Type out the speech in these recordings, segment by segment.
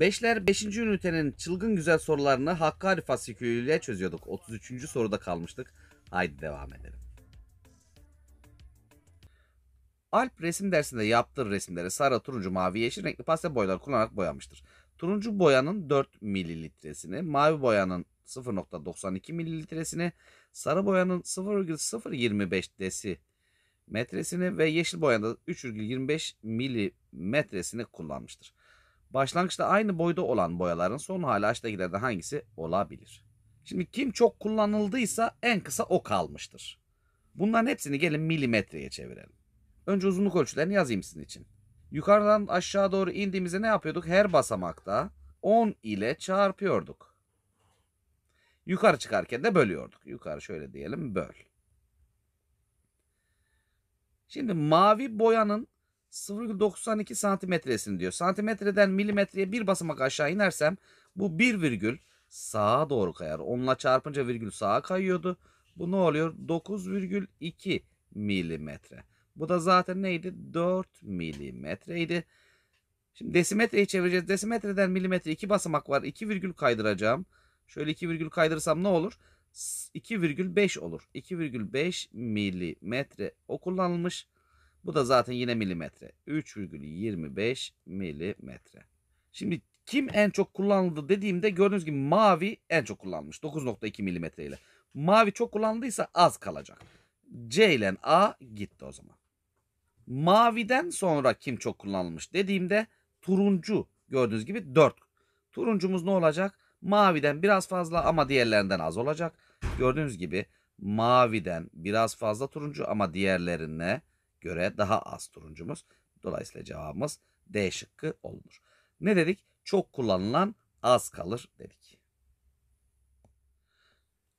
Beşler 5. ünitenin çılgın güzel sorularını Hakkari fasikülüyle çözüyorduk. 33. soruda kalmıştık. Haydi devam edelim. Alp resim dersinde yaptığı resimleri sarı, turuncu, mavi, yeşil renkli pastel boyalar kullanarak boyamıştır. Turuncu boyanın 4 mililitresini, mavi boyanın 0.92 mililitresini, sarı boyanın 0,025 desi metresini ve yeşil boyanın 3,25 milimetresini kullanmıştır. Başlangıçta aynı boyda olan boyaların son hali aşağıdakilerden hangisi olabilir? Şimdi kim çok kullanıldıysa en kısa o kalmıştır. Bunların hepsini gelin milimetreye çevirelim. Önce uzunluk ölçülerini yazayım sizin için. Yukarıdan aşağı doğru indiğimizde ne yapıyorduk? Her basamakta 10 ile çarpıyorduk. Yukarı çıkarken de bölüyorduk. Yukarı şöyle diyelim böl. Şimdi mavi boyanın 0,92 santimetresini diyor. Santimetreden milimetreye bir basamak aşağı inersem bu 1 virgül sağa doğru kayar. Onunla çarpınca virgül sağa kayıyordu. Bu ne oluyor? 9,2 milimetre. Bu da zaten neydi? 4 milimetreydi. Şimdi desimetreyi çevireceğiz. Desimetreden milimetre iki basamak var. 2 virgül kaydıracağım. Şöyle 2 virgül kaydırırsam ne olur? 2,5 olur. 2,5 milimetre o kullanılmış. Bu da zaten yine milimetre. 3,25 milimetre. Şimdi kim en çok kullanıldı dediğimde gördüğünüz gibi mavi en çok kullanmış. 9.2 milimetre ile. Mavi çok kullandıysa az kalacak. C ile A gitti o zaman. Maviden sonra kim çok kullanılmış dediğimde turuncu gördüğünüz gibi 4. Turuncumuz ne olacak? Maviden biraz fazla ama diğerlerinden az olacak. Gördüğünüz gibi maviden biraz fazla turuncu ama diğerlerine göre daha az turuncumuz. Dolayısıyla cevabımız D şıkkı olur. Ne dedik? Çok kullanılan az kalır dedik.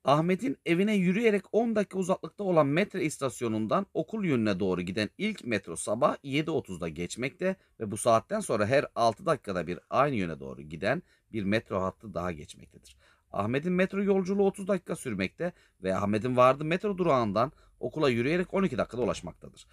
Ahmet'in evine yürüyerek 10 dakika uzaklıkta olan metro istasyonundan okul yönüne doğru giden ilk metro sabah 7.30'da geçmekte ve bu saatten sonra her 6 dakikada bir aynı yöne doğru giden bir metro hattı daha geçmektedir. Ahmet'in metro yolculuğu 30 dakika sürmekte ve Ahmet'in vardı metro durağından okula yürüyerek 12 dakikada ulaşmaktadır.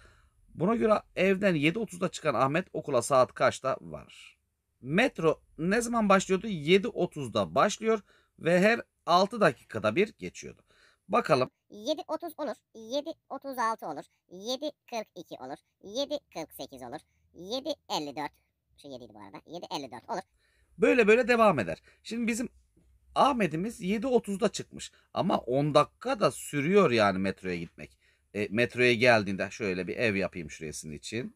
Buna göre evden 7.30'da çıkan Ahmet okula saat kaçta var? Metro ne zaman başlıyordu? 7.30'da başlıyor ve her 6 dakikada bir geçiyordu. Bakalım. 7.30 olur. 7.36 olur. 7.42 olur. 7.48 olur. 7.54. Şu 7 bu arada. 7.54 olur. Böyle böyle devam eder. Şimdi bizim Ahmet'imiz 7.30'da çıkmış. Ama 10 dakika da sürüyor yani metroya gitmek e, metroya geldiğinde şöyle bir ev yapayım şurasının için.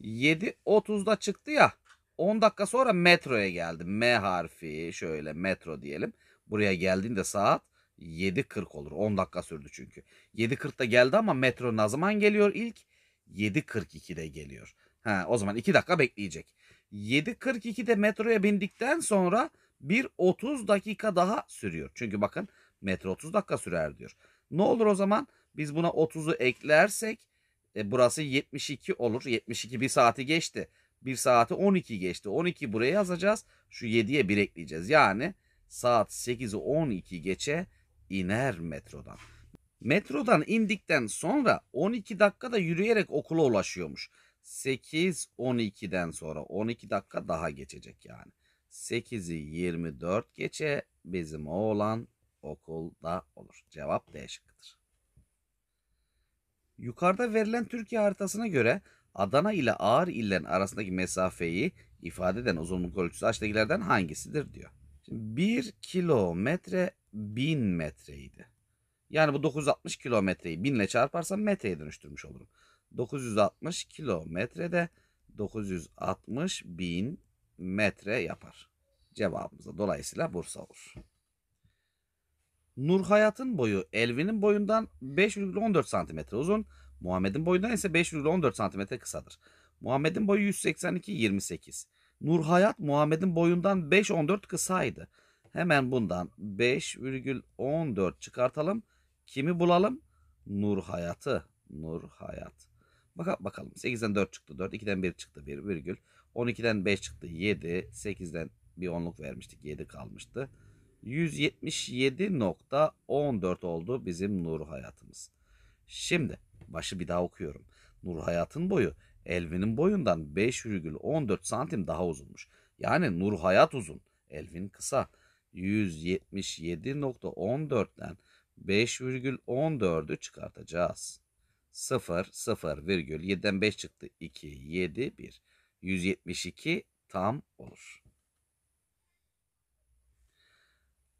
7.30'da çıktı ya. 10 dakika sonra metroya geldi. M harfi şöyle metro diyelim. Buraya geldiğinde saat 7.40 olur. 10 dakika sürdü çünkü. 7.40'da geldi ama metro ne zaman geliyor ilk? 7.42'de geliyor. Ha, o zaman 2 dakika bekleyecek. 7.42'de metroya bindikten sonra bir 30 dakika daha sürüyor. Çünkü bakın metro 30 dakika sürer diyor. Ne olur o zaman biz buna 30'u eklersek e, burası 72 olur. 72 bir saati geçti. bir saati 12 geçti. 12 buraya yazacağız. Şu 7'ye 1 ekleyeceğiz. Yani saat 8'i 12 geçe iner metrodan. Metrodan indikten sonra 12 dakikada yürüyerek okula ulaşıyormuş. 8-12'den sonra 12 dakika daha geçecek yani. 8'i 24 geçe bizim oğlan okulda olur. Cevap değişiktir. Yukarıda verilen Türkiye haritasına göre Adana ile Ağrı illerin arasındaki mesafeyi ifade eden uzunluk ölçüsü aşağıdakilerden hangisidir diyor. Şimdi 1 kilometre 1000 metreydi. Yani bu 960 kilometreyi 1000 ile çarparsam metreye dönüştürmüş olurum. 960 kilometrede 960 bin metre yapar. Cevabımız da dolayısıyla Bursa olur. Nur Hayat'ın boyu Elvin'in boyundan 5,14 cm uzun, Muhammed'in boyundan ise 5,14 cm kısadır. Muhammed'in boyu 182,28. 28 Nur Hayat Muhammed'in boyundan 5,14 kısaydı. Hemen bundan 5,14 çıkartalım. Kimi bulalım? Nur Hayat'ı. Nur Hayat. Bak bakalım 8'den 4 çıktı 4, 2'den 1 çıktı 1 virgül. 12'den 5 çıktı 7, 8'den bir onluk vermiştik 7 kalmıştı. 177.14 oldu bizim Nur Hayatımız. Şimdi başı bir daha okuyorum. Nur Hayat'ın boyu Elvin'in boyundan 5,14 santim daha uzunmuş. Yani Nur Hayat uzun, Elvin kısa. 177.14'ten 5,14'ü çıkartacağız. 0, 0, 7'den 5 çıktı. 2, 7, 1. 172 tam olur.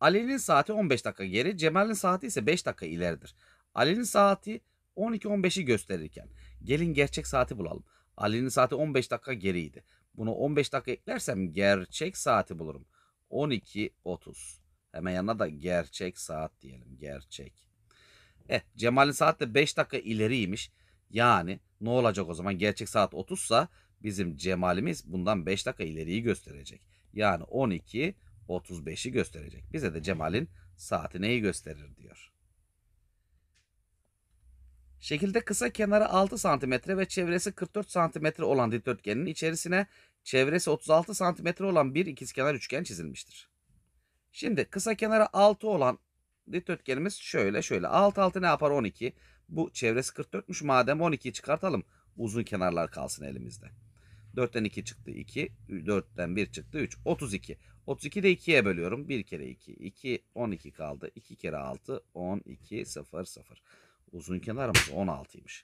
Ali'nin saati 15 dakika geri, Cemal'in saati ise 5 dakika ileridir. Ali'nin saati 12-15'i gösterirken gelin gerçek saati bulalım. Ali'nin saati 15 dakika geriydi. Bunu 15 dakika eklersem gerçek saati bulurum. 12.30. Hemen yanına da gerçek saat diyelim. Gerçek. Eh Cemal'in saati 5 dakika ileriymiş. Yani ne olacak o zaman? Gerçek saat 30 sa bizim Cemal'imiz bundan 5 dakika ileriyi gösterecek. Yani 12 35'i gösterecek. Bize de Cemal'in saati neyi gösterir diyor. Şekilde kısa kenarı 6 cm ve çevresi 44 cm olan dikdörtgenin içerisine çevresi 36 cm olan bir ikizkenar üçgen çizilmiştir. Şimdi kısa kenarı 6 olan dikdörtgenimiz şöyle şöyle. 6 6 ne yapar 12. Bu çevresi 44'müş madem 12'yi çıkartalım. Uzun kenarlar kalsın elimizde. 4'ten 2 çıktı 2, 4'ten 1 çıktı 3, 32. 32 de 2'ye bölüyorum. 1 kere 2. 2 12 kaldı. 2 kere 6 12 0 0. Uzun kenarımız 16'ymış.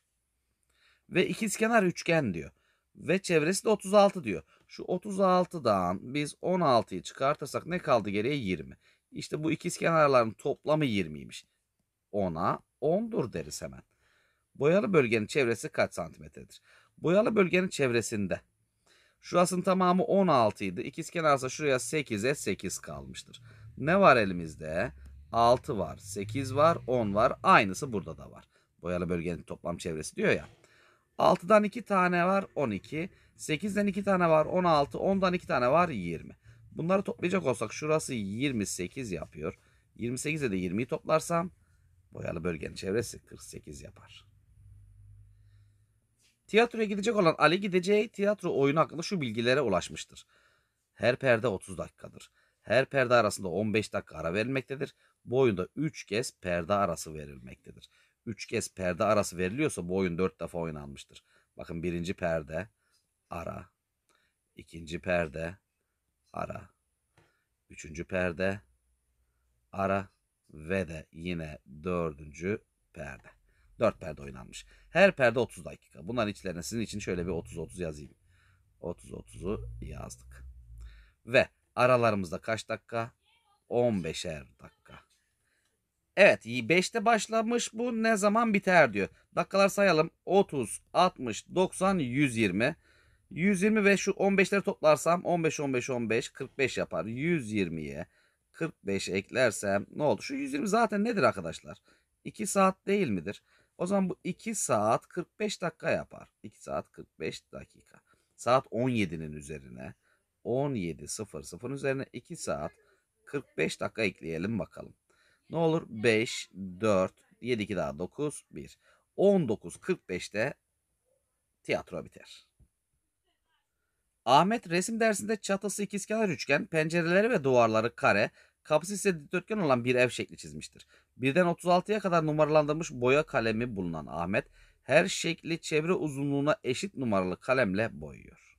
Ve ikizkenar üçgen diyor. Ve çevresi de 36 diyor. Şu 36'dan biz 16'yı çıkartırsak ne kaldı geriye 20. İşte bu ikizkenarların toplamı 20'ymiş. 10'a 10'dur deriz hemen. Boyalı bölgenin çevresi kaç santimetredir? Boyalı bölgenin çevresinde Şurasının tamamı 16 idi. İkiz kenarsa şuraya 8'e 8 kalmıştır. Ne var elimizde? 6 var, 8 var, 10 var. Aynısı burada da var. Boyalı bölgenin toplam çevresi diyor ya. 6'dan 2 tane var 12. 8'den 2 tane var 16. 10'dan 2 tane var 20. Bunları toplayacak olsak şurası 28 yapıyor. 28'e de 20'yi toplarsam boyalı bölgenin çevresi 48 yapar. Tiyatroya gidecek olan Ali gideceği tiyatro oyunu hakkında şu bilgilere ulaşmıştır. Her perde 30 dakikadır. Her perde arasında 15 dakika ara verilmektedir. Bu oyunda 3 kez perde arası verilmektedir. 3 kez perde arası veriliyorsa bu oyun 4 defa oynanmıştır. Bakın birinci perde ara. ikinci perde ara. Üçüncü perde ara ve de yine dördüncü perde. Dört perde oynanmış. Her perde 30 dakika. Bunların içlerine sizin için şöyle bir 30-30 yazayım. 30-30'u yazdık. Ve aralarımızda kaç dakika? 15'er dakika. Evet 5'te başlamış bu ne zaman biter diyor. Dakikalar sayalım. 30, 60, 90, 120. 120 ve şu 15'leri toplarsam 15, 15, 15, 45 yapar. 120'ye 45 eklersem ne oldu? Şu 120 zaten nedir arkadaşlar? 2 saat değil midir? O zaman bu 2 saat 45 dakika yapar. 2 saat 45 dakika. Saat 17'nin üzerine 17.00'ın üzerine 2 saat 45 dakika ekleyelim bakalım. Ne olur? 5, 4, 7, 2 daha 9, 1. 19.45'te tiyatro biter. Ahmet resim dersinde çatısı ikizkenar üçgen, pencereleri ve duvarları kare, Kapısı ise dikdörtgen olan bir ev şekli çizmiştir. Birden 36'ya kadar numaralandırmış boya kalemi bulunan Ahmet her şekli çevre uzunluğuna eşit numaralı kalemle boyuyor.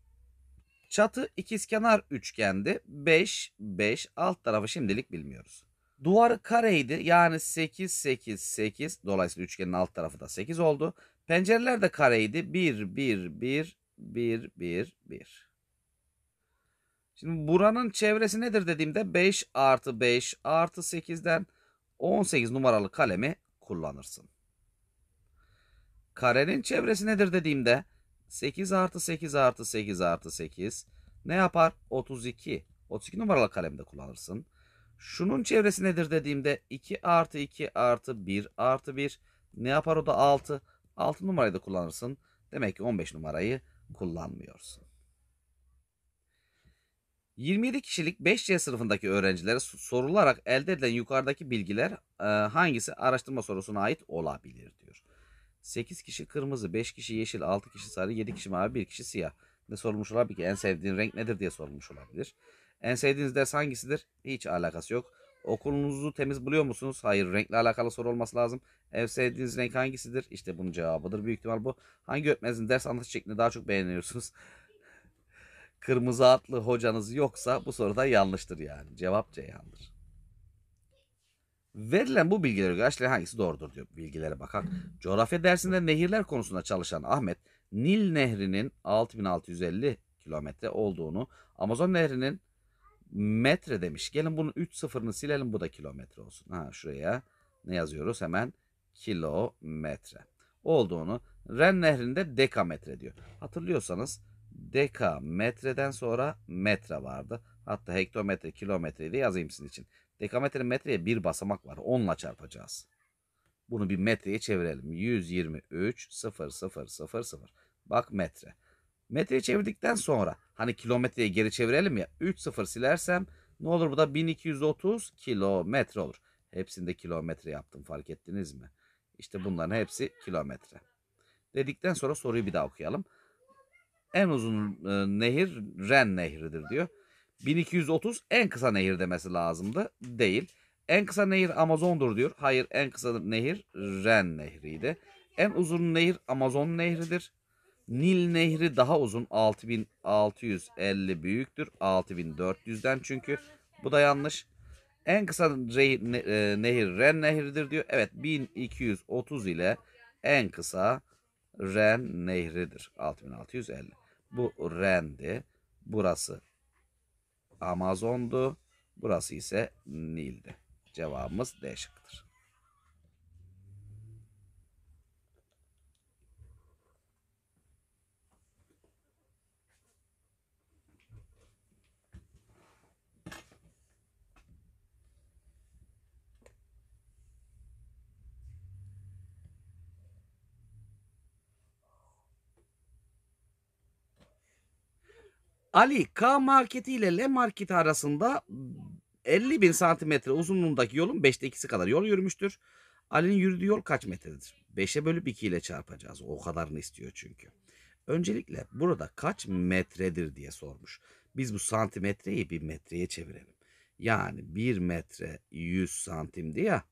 Çatı ikizkenar üçgendi. 5, 5 alt tarafı şimdilik bilmiyoruz. Duvarı kareydi yani 8, 8, 8. Dolayısıyla üçgenin alt tarafı da 8 oldu. Pencereler de kareydi. 1, 1, 1, 1, 1, 1. Şimdi buranın çevresi nedir dediğimde 5 artı 5 artı 8'den 18 numaralı kalemi kullanırsın. Karenin çevresi nedir dediğimde 8 artı 8 artı 8 artı 8 ne yapar? 32. 32 numaralı kalemde kullanırsın. Şunun çevresi nedir dediğimde 2 artı 2 artı 1 artı 1 ne yapar o da 6. 6 numarayı da kullanırsın. Demek ki 15 numarayı kullanmıyorsun. 27 kişilik 5C sınıfındaki öğrencilere sorularak elde edilen yukarıdaki bilgiler e, hangisi araştırma sorusuna ait olabilir diyor. 8 kişi kırmızı, 5 kişi yeşil, 6 kişi sarı, 7 kişi mavi, 1 kişi siyah. Ne sormuş olabilir ki? En sevdiğin renk nedir diye sormuş olabilir. En sevdiğiniz ders hangisidir? Hiç alakası yok. Okulunuzu temiz buluyor musunuz? Hayır. Renkle alakalı soru olması lazım. En sevdiğiniz renk hangisidir? İşte bunun cevabıdır. Büyük ihtimal bu. Hangi öğretmeninizin ders anlatış şeklini daha çok beğeniyorsunuz? kırmızı atlı hocanız yoksa bu soruda yanlıştır yani. Cevap Ceyhan'dır. Verilen bu bilgilere göre aşağıdakilerin hangisi doğrudur diyor bilgilere bakak. Coğrafya dersinde nehirler konusunda çalışan Ahmet, Nil Nehri'nin 6650 kilometre olduğunu, Amazon Nehri'nin metre demiş. Gelin bunun 3 sıfırını silelim bu da kilometre olsun. Ha şuraya ne yazıyoruz hemen? Kilometre olduğunu Ren Nehri'nde dekametre diyor. Hatırlıyorsanız deka metreden sonra metre vardı. Hatta hektometre kilometreyi de yazayım sizin için. Dekametre metreye bir basamak var. Onunla çarpacağız. Bunu bir metreye çevirelim. 123 0 0 0 0. Bak metre. Metreye çevirdikten sonra hani kilometreye geri çevirelim ya. 3 0 silersem ne olur bu da 1230 kilometre olur. Hepsinde kilometre yaptım fark ettiniz mi? İşte bunların hepsi kilometre. Dedikten sonra soruyu bir daha okuyalım. En uzun e, nehir Ren nehridir diyor. 1230 en kısa nehir demesi lazımdı. Değil. En kısa nehir Amazon'dur diyor. Hayır en kısa nehir Ren nehriydi. En uzun nehir Amazon nehridir. Nil nehri daha uzun 6650 büyüktür. 6400'den çünkü bu da yanlış. En kısa nehir e, Ren nehridir diyor. Evet 1230 ile en kısa Ren nehridir. 6650. Bu Ren'di. Burası Amazon'du. Burası ise Nil'di. Cevabımız D şıkkıdır. Ali K marketi ile L marketi arasında 50 bin santimetre uzunluğundaki yolun 5'te 2'si kadar yol yürümüştür. Ali'nin yürüdüğü yol kaç metredir? 5'e bölüp 2 ile çarpacağız. O kadarını istiyor çünkü. Öncelikle burada kaç metredir diye sormuş. Biz bu santimetreyi bir metreye çevirelim. Yani 1 metre 100 santimdi ya.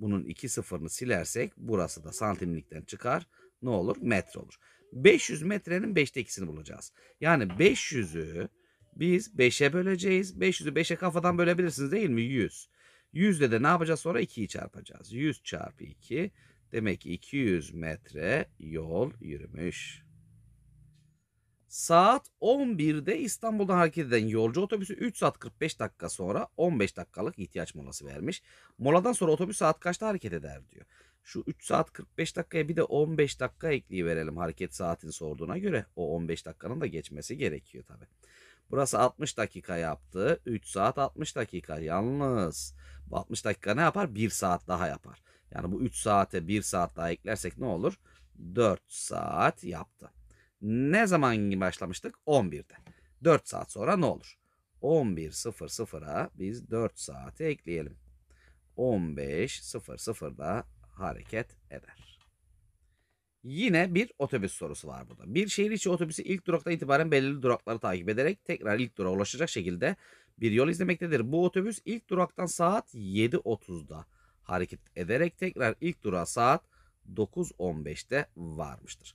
Bunun 2 sıfırını silersek burası da santimlikten çıkar. Ne olur? Metre olur. 500 metrenin 5'te 2'sini bulacağız. Yani 500'ü biz 5'e böleceğiz. 500'ü 5'e kafadan bölebilirsiniz değil mi? 100. 100'de de ne yapacağız sonra? 2'yi çarpacağız. 100 çarpı 2 demek ki 200 metre yol yürümüş. Saat 11'de İstanbul'dan hareket eden yolcu otobüsü 3 saat 45 dakika sonra 15 dakikalık ihtiyaç molası vermiş. Moladan sonra otobüs saat kaçta hareket eder diyor. Şu 3 saat 45 dakikaya bir de 15 dakika verelim hareket saatini sorduğuna göre. O 15 dakikanın da geçmesi gerekiyor tabi. Burası 60 dakika yaptı. 3 saat 60 dakika. Yalnız bu 60 dakika ne yapar? 1 saat daha yapar. Yani bu 3 saate 1 saat daha eklersek ne olur? 4 saat yaptı. Ne zaman başlamıştık? 11'de. 4 saat sonra ne olur? 11.00'a biz 4 saati ekleyelim. 15.00'da hareket eder. Yine bir otobüs sorusu var burada. Bir şehir içi otobüsü ilk durakta itibaren belirli durakları takip ederek tekrar ilk durağa ulaşacak şekilde bir yol izlemektedir. Bu otobüs ilk duraktan saat 7.30'da hareket ederek tekrar ilk durağa saat 9.15'te varmıştır.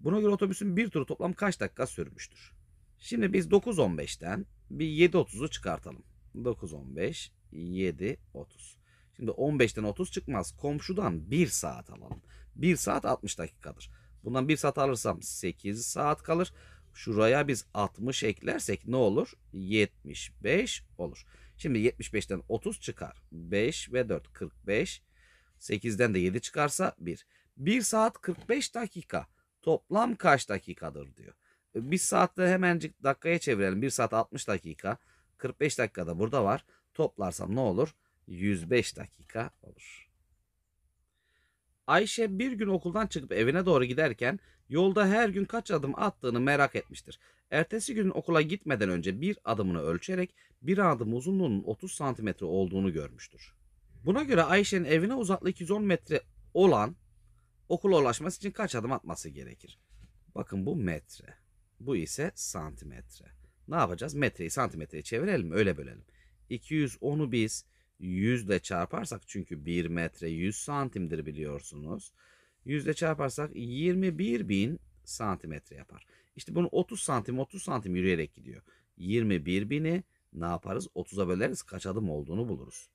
Buna göre otobüsün bir turu toplam kaç dakika sürmüştür? Şimdi biz 9.15'ten bir 7.30'u çıkartalım. 9.15, 7.30. Şimdi 15'ten 30 çıkmaz. Komşudan 1 saat alalım. 1 saat 60 dakikadır. Bundan 1 saat alırsam 8 saat kalır. Şuraya biz 60 eklersek ne olur? 75 olur. Şimdi 75'ten 30 çıkar. 5 ve 4 45. 8'den de 7 çıkarsa 1. 1 saat 45 dakika. Toplam kaç dakikadır diyor. 1 e, saatte hemencik dakikaya çevirelim. 1 saat 60 dakika. 45 dakikada burada var. Toplarsam ne olur? 105 dakika olur. Ayşe bir gün okuldan çıkıp evine doğru giderken yolda her gün kaç adım attığını merak etmiştir. Ertesi gün okula gitmeden önce bir adımını ölçerek bir adım uzunluğunun 30 santimetre olduğunu görmüştür. Buna göre Ayşe'nin evine uzaklığı 210 metre olan okula ulaşması için kaç adım atması gerekir? Bakın bu metre. Bu ise santimetre. Ne yapacağız? Metreyi santimetreye çevirelim öyle bölelim. 210'u biz 100 ile çarparsak çünkü 1 metre 100 santimdir biliyorsunuz. 100 ile çarparsak 21 bin santimetre yapar. İşte bunu 30 santim 30 santim yürüyerek gidiyor. 21 bini ne yaparız? 30'a böleriz kaç adım olduğunu buluruz.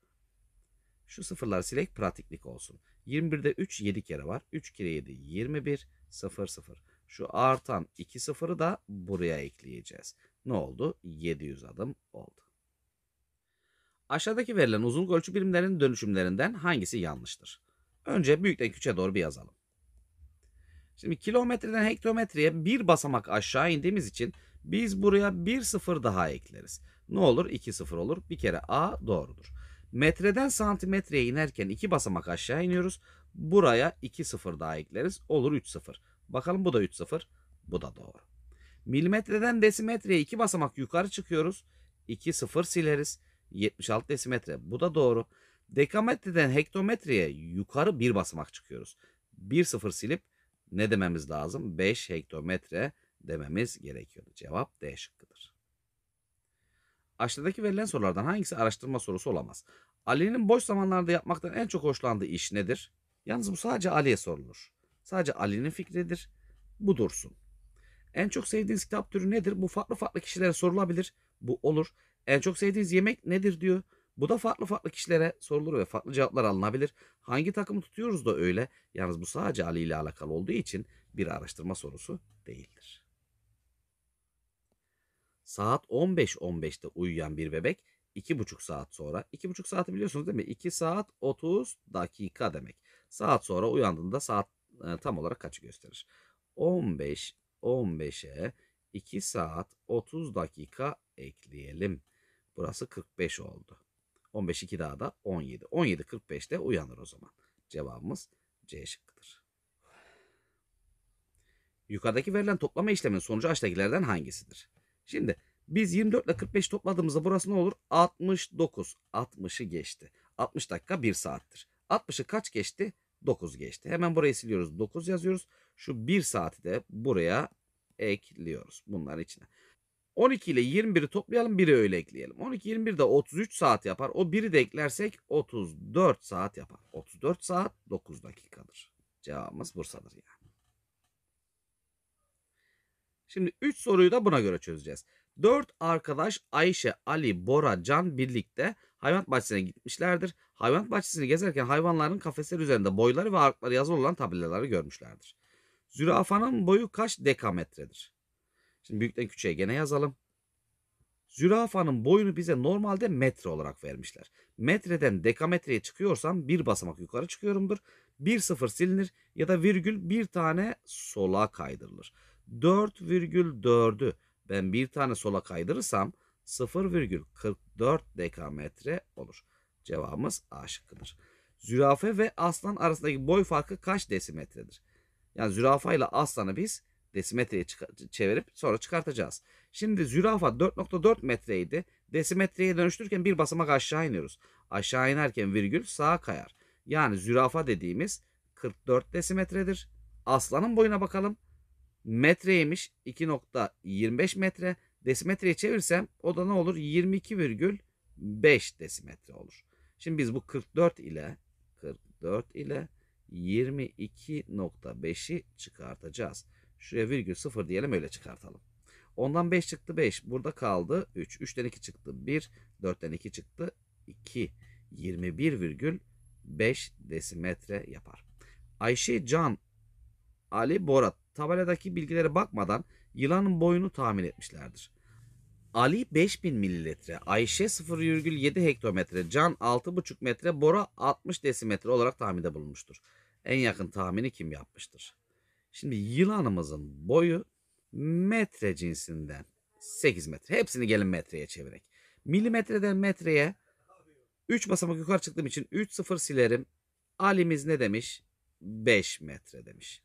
Şu sıfırlar silek pratiklik olsun. 21'de 3 7 kere var. 3 kere 7 21 0 0. Şu artan 2 sıfırı da buraya ekleyeceğiz. Ne oldu? 700 adım oldu. Aşağıdaki verilen uzunluk ölçü birimlerinin dönüşümlerinden hangisi yanlıştır? Önce büyükten küçüğe doğru bir yazalım. Şimdi kilometreden hektometreye bir basamak aşağı indiğimiz için biz buraya bir sıfır daha ekleriz. Ne olur? İki sıfır olur. Bir kere A doğrudur. Metreden santimetreye inerken iki basamak aşağı iniyoruz. Buraya iki sıfır daha ekleriz. Olur üç sıfır. Bakalım bu da üç sıfır. Bu da doğru. Milimetreden desimetreye iki basamak yukarı çıkıyoruz. İki sıfır sileriz. 76 desimetre. Bu da doğru. Dekametreden hektometreye yukarı bir basamak çıkıyoruz. 1 sıfır silip ne dememiz lazım? 5 hektometre dememiz gerekiyordu. Cevap D şıkkıdır. Aşağıdaki verilen sorulardan hangisi araştırma sorusu olamaz? Ali'nin boş zamanlarda yapmaktan en çok hoşlandığı iş nedir? Yalnız bu sadece Ali'ye sorulur. Sadece Ali'nin fikridir. Bu dursun. En çok sevdiğiniz kitap türü nedir? Bu farklı farklı kişilere sorulabilir. Bu olur. En çok sevdiğiniz yemek nedir diyor. Bu da farklı farklı kişilere sorulur ve farklı cevaplar alınabilir. Hangi takımı tutuyoruz da öyle? Yalnız bu sadece Ali ile alakalı olduğu için bir araştırma sorusu değildir. Saat 15.15'te uyuyan bir bebek 2,5 saat sonra. 2,5 saati biliyorsunuz değil mi? 2 saat 30 dakika demek. Saat sonra uyandığında saat e, tam olarak kaçı gösterir? 15 15'e 2 saat 30 dakika ekleyelim. Burası 45 oldu. 15 2 daha da 17. 17 45'te uyanır o zaman. Cevabımız C şıkkıdır. Yukarıdaki verilen toplama işleminin sonucu aşağıdakilerden hangisidir? Şimdi biz 24 ile 45 topladığımızda burası ne olur? 69. 60'ı geçti. 60 dakika 1 saattir. 60'ı kaç geçti? 9 geçti. Hemen burayı siliyoruz. 9 yazıyoruz. Şu 1 saati de buraya ekliyoruz. Bunların içine. 12 ile 21'i toplayalım 1'i öyle ekleyelim. 12 21 de 33 saat yapar. O 1'i de eklersek 34 saat yapar. 34 saat 9 dakikadır. Cevabımız Bursa'dır yani. Şimdi 3 soruyu da buna göre çözeceğiz. 4 arkadaş Ayşe, Ali, Bora, Can birlikte hayvan bahçesine gitmişlerdir. Hayvan bahçesini gezerken hayvanların kafesler üzerinde boyları ve ağırlıkları yazılı olan tabelaları görmüşlerdir. Zürafanın boyu kaç dekametredir? Şimdi büyükten küçüğe gene yazalım. Zürafanın boyunu bize normalde metre olarak vermişler. Metreden dekametreye çıkıyorsam bir basamak yukarı çıkıyorumdur. Bir sıfır silinir ya da virgül bir tane sola kaydırılır. 4,4'ü ben bir tane sola kaydırırsam 0,44 dekametre olur. Cevabımız A şıkkıdır. Zürafe ve aslan arasındaki boy farkı kaç desimetredir? Yani zürafa ile aslanı biz Desimetreye çevirip sonra çıkartacağız. Şimdi zürafa 4.4 metreydi. Desimetreye dönüştürürken bir basamak aşağı iniyoruz. Aşağı inerken virgül sağa kayar. Yani zürafa dediğimiz 44 desimetredir. Aslanın boyuna bakalım. Metreymiş 2.25 metre. Desimetreye çevirsem o da ne olur? 22,5 desimetre olur. Şimdi biz bu 44 ile 44 ile 22.5'i çıkartacağız. Şuraya virgül 0 diyelim öyle çıkartalım. Ondan 5 çıktı 5. Burada kaldı 3. 3'ten 2 çıktı 1. 4'ten 2 çıktı 2. 21,5 desimetre yapar. Ayşe Can Ali Borat tabeladaki bilgilere bakmadan yılanın boyunu tahmin etmişlerdir. Ali 5000 mililitre, Ayşe 0,7 hektometre, Can 6,5 metre, Bora 60 desimetre olarak tahminde bulunmuştur. En yakın tahmini kim yapmıştır? Şimdi yılanımızın boyu metre cinsinden 8 metre. Hepsini gelin metreye çevirerek. Milimetreden metreye 3 basamak yukarı çıktığım için 3 sıfır silerim. Ali'miz ne demiş? 5 metre demiş.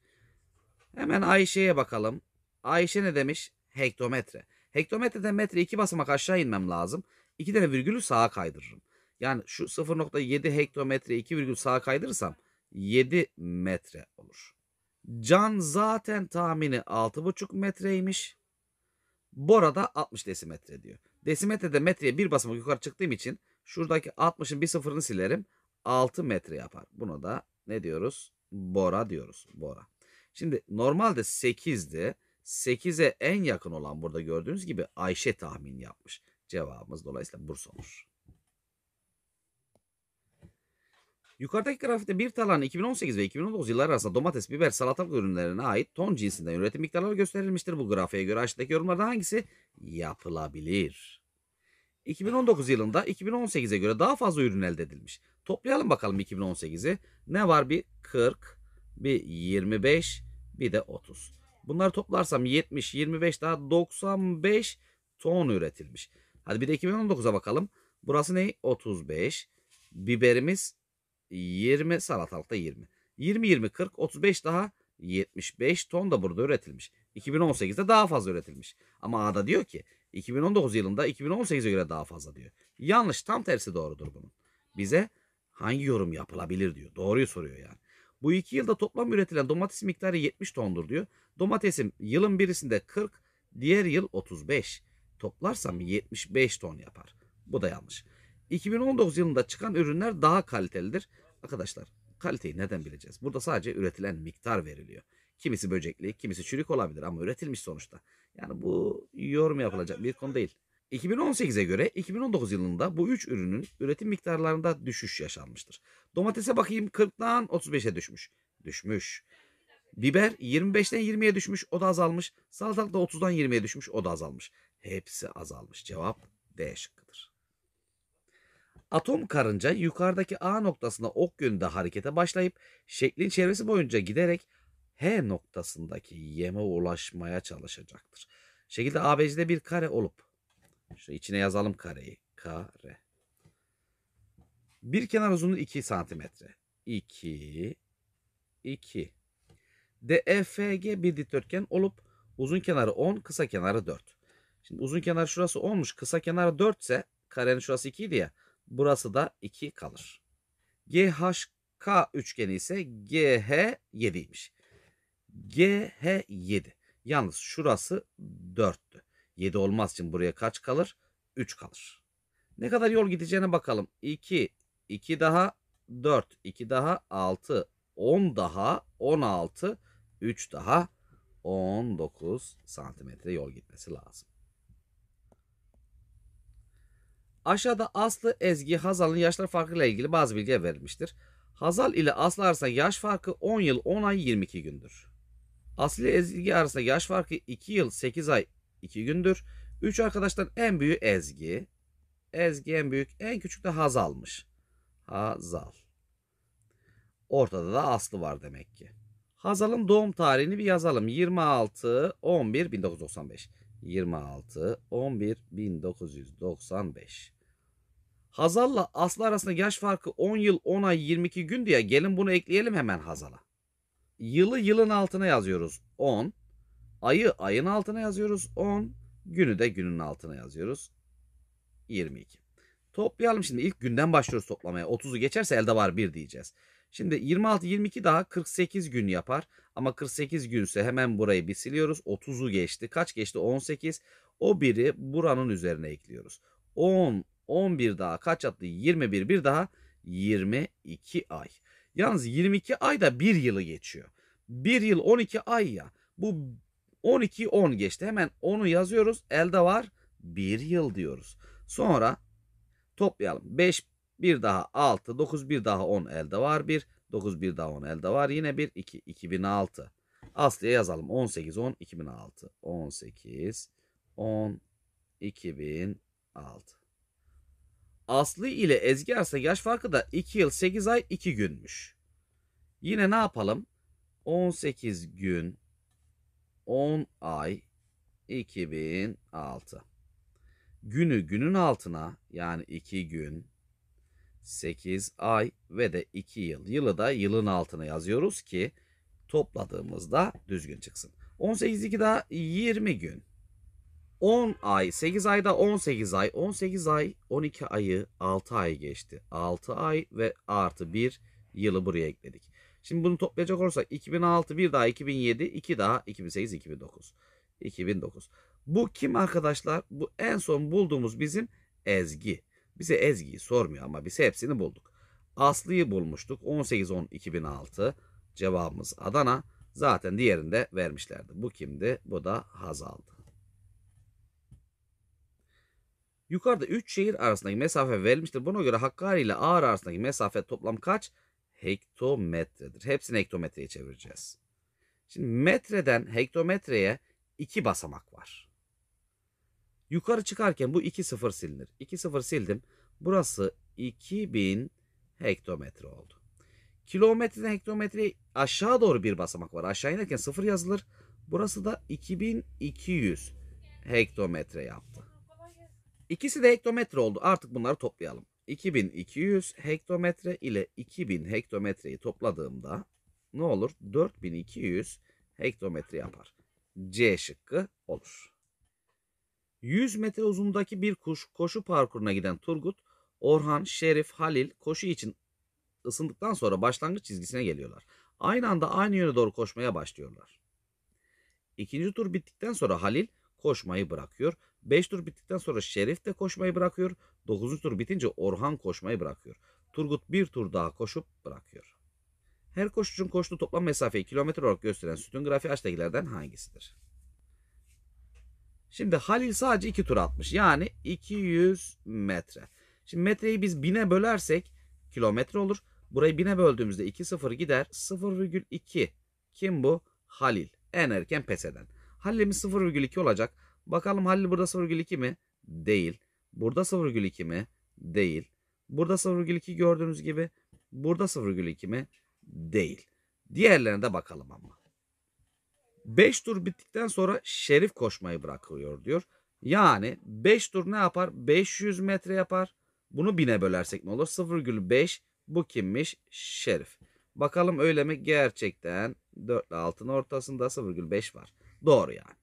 Hemen Ayşe'ye bakalım. Ayşe ne demiş? Hektometre. Hektometreden metre 2 basamak aşağı inmem lazım. 2 tane virgülü sağa kaydırırım. Yani şu 0.7 hektometre 2 virgül sağa kaydırırsam 7 metre olur. Can zaten tahmini 6,5 metreymiş. Bora da 60 desimetre diyor. Desimetrede metreye bir basamak yukarı çıktığım için şuradaki 60'ın bir sıfırını silerim. 6 metre yapar. Bunu da ne diyoruz? Bora diyoruz. Bora. Şimdi normalde 8'di. 8'e en yakın olan burada gördüğünüz gibi Ayşe tahmin yapmış. Cevabımız dolayısıyla Bursa olur. Yukarıdaki grafikte bir talan 2018 ve 2019 yılları arasında domates, biber, salatalık ürünlerine ait ton cinsinden üretim miktarları gösterilmiştir. Bu grafiğe göre aşağıdaki yorumlardan hangisi yapılabilir? 2019 yılında 2018'e göre daha fazla ürün elde edilmiş. Toplayalım bakalım 2018'i. Ne var? Bir 40, bir 25, bir de 30. Bunları toplarsam 70, 25 daha 95 ton üretilmiş. Hadi bir de 2019'a bakalım. Burası ne? 35. Biberimiz 20 salatalıkta 20. 20 20 40 35 daha 75 ton da burada üretilmiş. 2018'de daha fazla üretilmiş. Ama A'da diyor ki 2019 yılında 2018'e göre daha fazla diyor. Yanlış tam tersi doğrudur bunun. Bize hangi yorum yapılabilir diyor. Doğruyu soruyor yani. Bu iki yılda toplam üretilen domates miktarı 70 tondur diyor. Domatesim yılın birisinde 40, diğer yıl 35. Toplarsam 75 ton yapar. Bu da yanlış. 2019 yılında çıkan ürünler daha kalitelidir. Arkadaşlar kaliteyi neden bileceğiz? Burada sadece üretilen miktar veriliyor. Kimisi böcekli, kimisi çürük olabilir ama üretilmiş sonuçta. Yani bu yorum yapılacak bir konu değil. 2018'e göre 2019 yılında bu üç ürünün üretim miktarlarında düşüş yaşanmıştır. Domatese bakayım 40'dan 35'e düşmüş. Düşmüş. Biber 25'ten 20'ye düşmüş o da azalmış. Salatalık da 30'dan 20'ye düşmüş o da azalmış. Hepsi azalmış. Cevap D şıkkıdır. Atom karınca yukarıdaki A noktasında ok yönünde harekete başlayıp şeklin çevresi boyunca giderek H noktasındaki yeme ulaşmaya çalışacaktır. Şekilde ABC'de bir kare olup şu içine yazalım kareyi. Kare. Bir kenar uzunluğu 2 santimetre. 2 2 DEFG bir dikdörtgen olup uzun kenarı 10, kısa kenarı 4. Şimdi uzun kenar şurası 10'muş, kısa kenar 4 ise karenin şurası 2 idi ya. Burası da 2 kalır. GHK üçgeni ise GH 7'ymiş. GH 7. Yalnız şurası 4'tü. 7 olmaz için buraya kaç kalır? 3 kalır. Ne kadar yol gideceğine bakalım. 2, 2 daha 4, 2 daha 6, 10 daha 16, 3 daha 19 santimetre yol gitmesi lazım. Aşağıda Aslı, Ezgi, Hazal'ın yaşlar farkıyla ilgili bazı bilgiler verilmiştir. Hazal ile Aslı arasında yaş farkı 10 yıl 10 ay 22 gündür. Aslı ile Ezgi arasında yaş farkı 2 yıl 8 ay 2 gündür. 3 arkadaştan en büyüğü Ezgi. Ezgi en büyük, en küçük de Hazal'mış. Hazal. Ortada da Aslı var demek ki. Hazal'ın doğum tarihini bir yazalım. 26 11 1995. 26 11 1995. Hazal'la Aslı arasında yaş farkı 10 yıl 10 ay 22 gün diye gelin bunu ekleyelim hemen Hazal'a. Yılı yılın altına yazıyoruz 10. Ayı ayın altına yazıyoruz 10. Günü de günün altına yazıyoruz 22. Toplayalım şimdi ilk günden başlıyoruz toplamaya. 30'u geçerse elde var 1 diyeceğiz. Şimdi 26-22 daha 48 gün yapar. Ama 48 günse hemen burayı bir siliyoruz. 30'u geçti. Kaç geçti? 18. O biri buranın üzerine ekliyoruz. 10 11 daha kaç yaptı? 21 bir daha 22 ay. Yalnız 22 ay da bir yılı geçiyor. Bir yıl 12 ay ya. Bu 12 10 geçti. Hemen onu yazıyoruz. Elde var bir yıl diyoruz. Sonra toplayalım. 5 bir daha 6 9 bir daha 10 elde var bir 9 bir daha 10 elde var yine 1 2 2006. Aslı'ya yazalım 18 10 2006 18 10 2006. Aslı ile Ezgi arasında yaş farkı da 2 yıl 8 ay 2 günmüş. Yine ne yapalım? 18 gün 10 ay 2006. Günü günün altına yani 2 gün 8 ay ve de 2 yıl. Yılı da yılın altına yazıyoruz ki topladığımızda düzgün çıksın. 18 2 daha 20 gün. 10 ay, 8 ayda 18 ay, 18 ay, 12 ayı 6 ay geçti. 6 ay ve artı 1 yılı buraya ekledik. Şimdi bunu toplayacak olursak 2006, 1 daha 2007, 2 daha 2008, 2009. 2009. Bu kim arkadaşlar? Bu en son bulduğumuz bizim Ezgi. Bize Ezgi'yi sormuyor ama biz hepsini bulduk. Aslı'yı bulmuştuk. 18 10 2006 cevabımız Adana. Zaten diğerinde vermişlerdi. Bu kimdi? Bu da Hazal'dı. Yukarıda 3 şehir arasındaki mesafe verilmiştir. Buna göre Hakkari ile Ağrı arasındaki mesafe toplam kaç? Hektometredir. Hepsini hektometreye çevireceğiz. Şimdi metreden hektometreye 2 basamak var. Yukarı çıkarken bu 2 sıfır silinir. 2 sıfır sildim. Burası 2000 hektometre oldu. Kilometreden hektometreye aşağı doğru bir basamak var. Aşağı inerken sıfır yazılır. Burası da 2200 hektometre yaptı. İkisi de hektometre oldu. Artık bunları toplayalım. 2200 hektometre ile 2000 hektometreyi topladığımda ne olur? 4200 hektometre yapar. C şıkkı olur. 100 metre uzundaki bir kuş koşu parkuruna giden Turgut, Orhan, Şerif, Halil koşu için ısındıktan sonra başlangıç çizgisine geliyorlar. Aynı anda aynı yöne doğru koşmaya başlıyorlar. İkinci tur bittikten sonra Halil koşmayı bırakıyor 5 tur bittikten sonra Şerif de koşmayı bırakıyor. 9. tur bitince Orhan koşmayı bırakıyor. Turgut bir tur daha koşup bırakıyor. Her koşucunun koştuğu toplam mesafeyi kilometre olarak gösteren sütun grafiği aşağıdakilerden hangisidir? Şimdi Halil sadece 2 tur atmış. Yani 200 metre. Şimdi metreyi biz 1000'e bölersek kilometre olur. Burayı 1000'e böldüğümüzde 2 sıfır gider. 0,2. Kim bu? Halil. En erken pes eden. Halil'imiz 0,2 olacak. Bakalım Halil burada 0,2 mi? Değil. Burada 0,2 mi? Değil. Burada 0,2 gördüğünüz gibi. Burada 0,2 mi? Değil. Diğerlerine de bakalım ama. 5 tur bittikten sonra Şerif koşmayı bırakıyor diyor. Yani 5 tur ne yapar? 500 metre yapar. Bunu 1000'e bölersek ne olur? 0,5 bu kimmiş? Şerif. Bakalım öyle mi? Gerçekten 4 ile 6'nın ortasında 0,5 var. Doğru yani.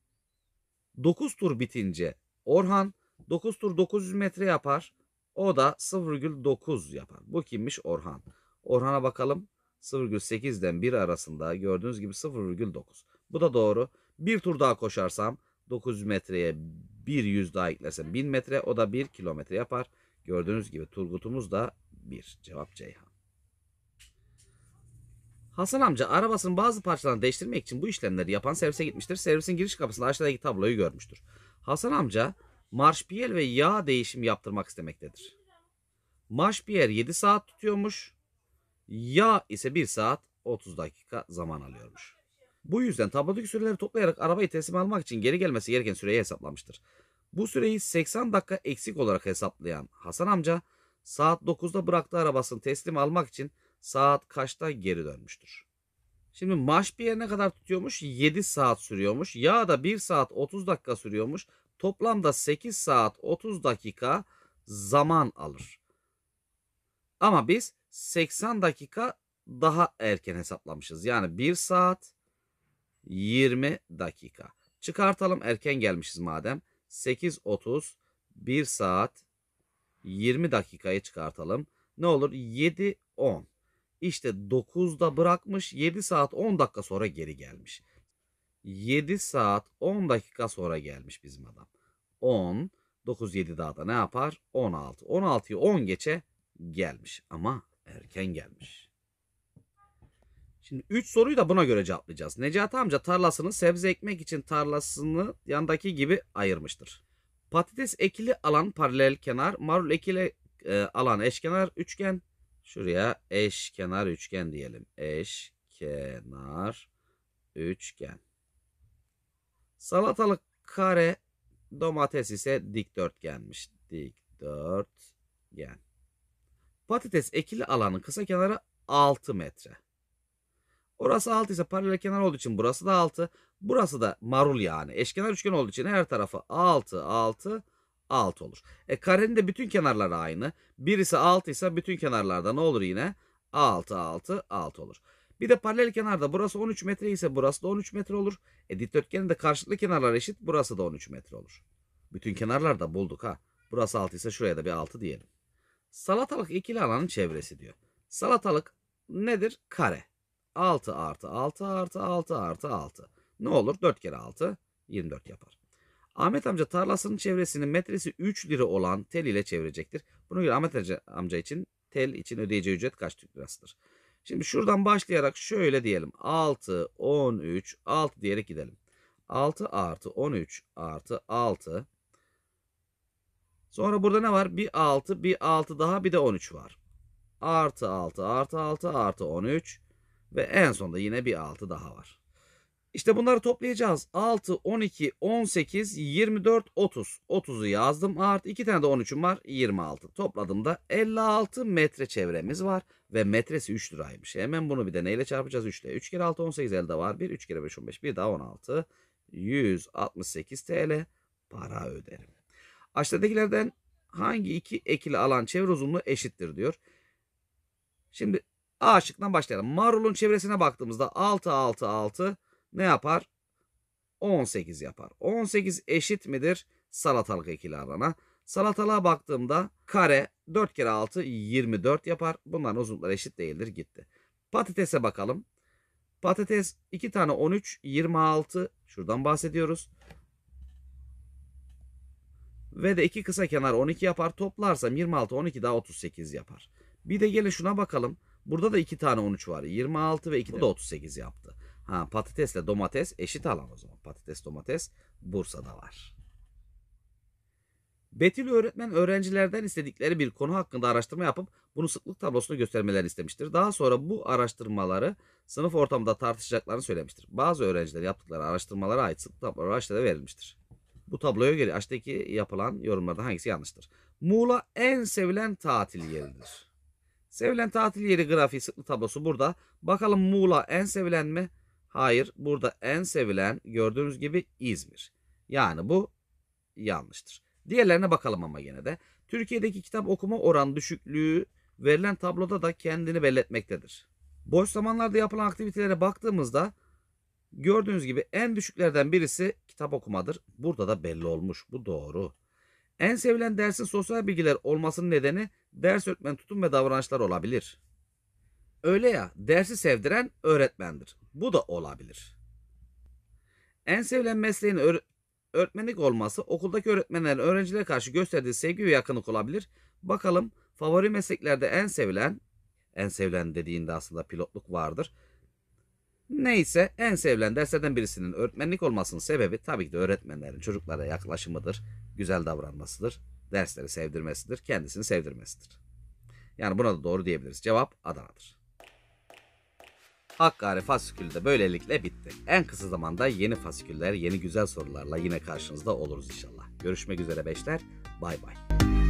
9 tur bitince Orhan 9 tur 900 metre yapar. O da 0,9 yapar. Bu kimmiş? Orhan. Orhan'a bakalım. 0,8'den 1 arasında gördüğünüz gibi 0,9. Bu da doğru. Bir tur daha koşarsam 900 metreye bir yüz daha eklesem 1000 metre o da 1 kilometre yapar. Gördüğünüz gibi Turgut'umuz da 1. Cevap Ceyhan. Hasan amca arabasının bazı parçalarını değiştirmek için bu işlemleri yapan servise gitmiştir. Servisin giriş kapısında aşağıdaki tabloyu görmüştür. Hasan amca marşpiyel ve yağ değişim yaptırmak istemektedir. Marşpiyel 7 saat tutuyormuş. Yağ ise 1 saat 30 dakika zaman alıyormuş. Bu yüzden tablodaki süreleri toplayarak arabayı teslim almak için geri gelmesi gereken süreyi hesaplamıştır. Bu süreyi 80 dakika eksik olarak hesaplayan Hasan amca saat 9'da bıraktığı arabasını teslim almak için saat kaçta geri dönmüştür? Şimdi bir yerine kadar tutuyormuş? 7 saat sürüyormuş. Ya da 1 saat 30 dakika sürüyormuş. Toplamda 8 saat 30 dakika zaman alır. Ama biz 80 dakika daha erken hesaplamışız. Yani 1 saat 20 dakika. Çıkartalım erken gelmişiz madem. 8.30 1 saat 20 dakikayı çıkartalım. Ne olur 7.10. İşte 9'da bırakmış 7 saat 10 dakika sonra geri gelmiş. 7 saat 10 dakika sonra gelmiş bizim adam. 10, 9, 7 daha da ne yapar? 16. 16'yı 10 geçe gelmiş ama erken gelmiş. Şimdi 3 soruyu da buna göre cevaplayacağız. Necati amca tarlasını sebze ekmek için tarlasını yandaki gibi ayırmıştır. Patates ekili alan paralel kenar, marul ekili e, alan eşkenar, üçgen, Şuraya eşkenar üçgen diyelim. Eşkenar üçgen. Salatalık kare, domates ise dikdörtgenmiş. Dikdörtgen. Patates ekili alanın kısa kenarı 6 metre. Orası 6 ise paralel kenar olduğu için burası da 6. Burası da marul yani. Eşkenar üçgen olduğu için her tarafı 6, 6, 6 olur. E karenin de bütün kenarları aynı. Birisi 6 ise bütün kenarlarda ne olur yine? 6, 6, 6 olur. Bir de paralel kenarda burası 13 metre ise burası da 13 metre olur. E dikdörtgenin de karşılıklı kenarlar eşit burası da 13 metre olur. Bütün kenarlar da bulduk ha. Burası 6 ise şuraya da bir 6 diyelim. Salatalık ikili alanın çevresi diyor. Salatalık nedir? Kare. 6 artı 6 artı 6 artı 6. Ne olur? 4 kere 6 24 yapar. Ahmet amca tarlasının çevresinin metresi 3 lira olan tel ile çevirecektir. Buna göre Ahmet amca için tel için ödeyeceği ücret kaç Türk lirasıdır? Şimdi şuradan başlayarak şöyle diyelim. 6, 13, 6 diyerek gidelim. 6 artı 13 artı 6. Sonra burada ne var? Bir 6, bir 6 daha bir de 13 var. Artı 6, artı 6, artı 13 ve en sonda yine bir 6 daha var. İşte bunları toplayacağız. 6, 12, 18, 24, 30. 30'u yazdım. Artı 2 tane de 13'üm var. 26. Topladığımda 56 metre çevremiz var. Ve metresi 3 liraymış. Hemen bunu bir de neyle çarpacağız? 3 ile. 3 kere 6 18 elde var. 1, 3 kere 5 15. Bir daha 16. 168 TL para öderim. Aşağıdakilerden hangi iki ekili alan çevre uzunluğu eşittir diyor. Şimdi A şıkkından başlayalım. Marulun çevresine baktığımızda 6, 6, 6, ne yapar? 18 yapar. 18 eşit midir? Salatalık ekili Salatalığa baktığımda kare 4 kere 6 24 yapar. Bunların uzunlukları eşit değildir gitti. Patatese bakalım. Patates 2 tane 13 26 şuradan bahsediyoruz. Ve de iki kısa kenar 12 yapar. Toplarsam 26 12 daha 38 yapar. Bir de gelin şuna bakalım. Burada da 2 tane 13 var. 26 ve 2 de 38 yaptı. Ha, patatesle domates eşit alan o zaman. Patates domates Bursa'da var. Betül öğretmen öğrencilerden istedikleri bir konu hakkında araştırma yapıp bunu sıklık tablosunu göstermelerini istemiştir. Daha sonra bu araştırmaları sınıf ortamında tartışacaklarını söylemiştir. Bazı öğrenciler yaptıkları araştırmalara ait sıklık tabloları aşağıda verilmiştir. Bu tabloya göre aşağıdaki yapılan yorumlardan hangisi yanlıştır? Muğla en sevilen tatil yeridir. Sevilen tatil yeri grafiği sıklık tablosu burada. Bakalım Muğla en sevilen mi? Hayır burada en sevilen gördüğünüz gibi İzmir. Yani bu yanlıştır. Diğerlerine bakalım ama yine de. Türkiye'deki kitap okuma oran düşüklüğü verilen tabloda da kendini belli Boş zamanlarda yapılan aktivitelere baktığımızda gördüğünüz gibi en düşüklerden birisi kitap okumadır. Burada da belli olmuş. Bu doğru. En sevilen dersin sosyal bilgiler olmasının nedeni ders öğretmen tutum ve davranışlar olabilir. Öyle ya, dersi sevdiren öğretmendir. Bu da olabilir. En sevilen mesleğin öğretmenlik olması okuldaki öğretmenlerin öğrencilere karşı gösterdiği sevgi ve yakınlık olabilir. Bakalım favori mesleklerde en sevilen, en sevilen dediğinde aslında pilotluk vardır. Neyse en sevilen derslerden birisinin öğretmenlik olmasının sebebi tabii ki de öğretmenlerin çocuklara yaklaşımıdır, güzel davranmasıdır, dersleri sevdirmesidir, kendisini sevdirmesidir. Yani buna da doğru diyebiliriz. Cevap Adana'dır. Hakkari fasikülü de böylelikle bitti. En kısa zamanda yeni fasiküller, yeni güzel sorularla yine karşınızda oluruz inşallah. Görüşmek üzere beşler. Bay bay.